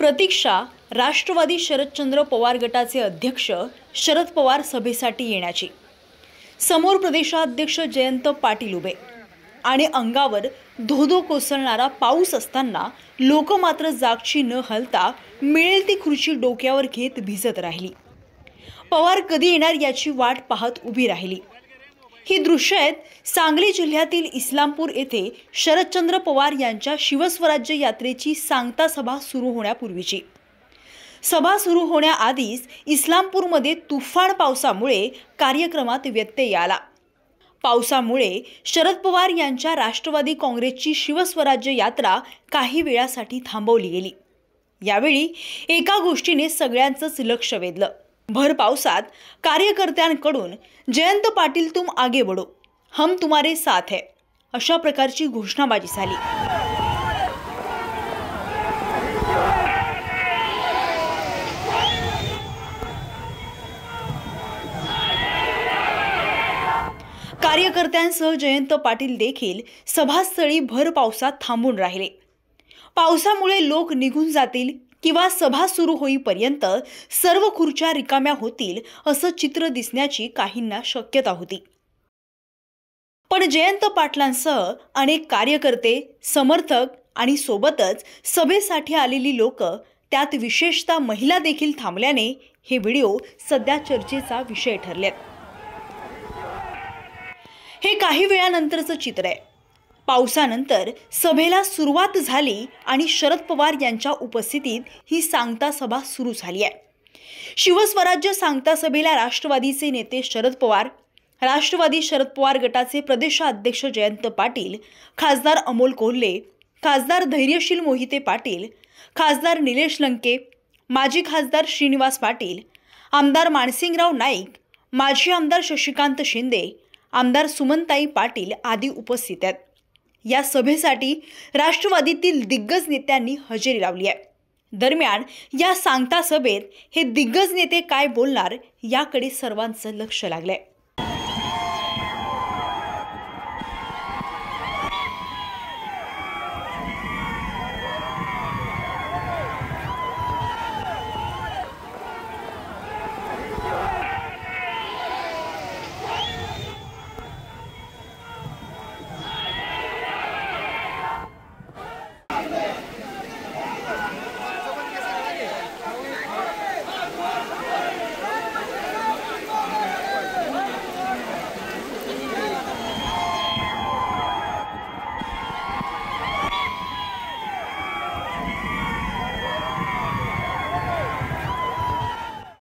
प्रतीक्षा राष्ट्रवादी शरदचंद्र पवार गटाचे अध्यक्ष शरद पवार सभेसाठी येण्याची समोर प्रदेशाध्यक्ष जयंत पाटील उभे आणि अंगावर धोधो कोसळणारा पाऊस असताना लोक मात्र जागची न हलता मिळेल ती खुर्ची डोक्यावर घेत भिजत राहिली पवार कधी येणार याची वाट पाहत उभी राहिली ही दृश्य आहेत सांगली जिल्ह्यातील इस्लामपूर येथे शरदचंद्र पवार यांच्या शिवस्वराज्य यात्रेची सांगता सभा सुरू होण्यापूर्वीची सभा सुरू होण्याआधीच इस्लामपूरमध्ये तुफान पावसामुळे कार्यक्रमात व्यत्यय आला पावसामुळे शरद पवार यांच्या राष्ट्रवादी काँग्रेसची शिवस्वराज्य यात्रा काही वेळासाठी थांबवली गेली यावेळी एका गोष्टीने सगळ्यांचंच लक्ष वेधलं भर पावसात कार्यकर्त्यांकडून जयंत पाटील तुम आगे बडो हम तुम्हारे साथ है अशा प्रकारची घोषणाबाजी झाली कार्यकर्त्यांसह जयंत पाटील देखील सभास्थळी भर पावसात थांबून राहिले पावसामुळे लोक निघून जातील किंवा सभा सुरू होईपर्यंत सर्व खुर्च्या रिकाम्या होतील असं चित्र दिसण्याची काहींना शक्यता होती पण जयंत पाटलांसह अनेक कार्यकर्ते समर्थक आणि सोबतच सभेसाठी आलेली लोक त्यात विशेषतः महिला देखील थांबल्याने हे व्हिडिओ सध्या चर्चेचा विषय ठरलेत हे काही वेळानंतरचं चित्र आहे पावसानंतर सभेला सुरुवात झाली आणि शरद पवार यांच्या उपस्थितीत ही सांगता सभा सुरू झाली आहे शिवस्वराज्य सांगता सभेला राष्ट्रवादीचे नेते शरद पवार राष्ट्रवादी शरद पवार गटाचे प्रदेशाध्यक्ष जयंत पाटील खासदार अमोल कोल्हे खासदार धैर्यशील मोहिते पाटील खासदार निलेश लंके माजी खासदार श्रीनिवास पाटील आमदार मानसिंगराव नाईक माजी आमदार शशिकांत शिंदे आमदार सुमनताई पाटील आदी उपस्थित आहेत या सभेसाठी राष्ट्रवादीतील दिग्गज नेत्यांनी हजेरी लावली आहे दरम्यान या सांगता सभेत हे दिग्गज नेते काय बोलणार याकडे सर्वांचं लक्ष लागलंय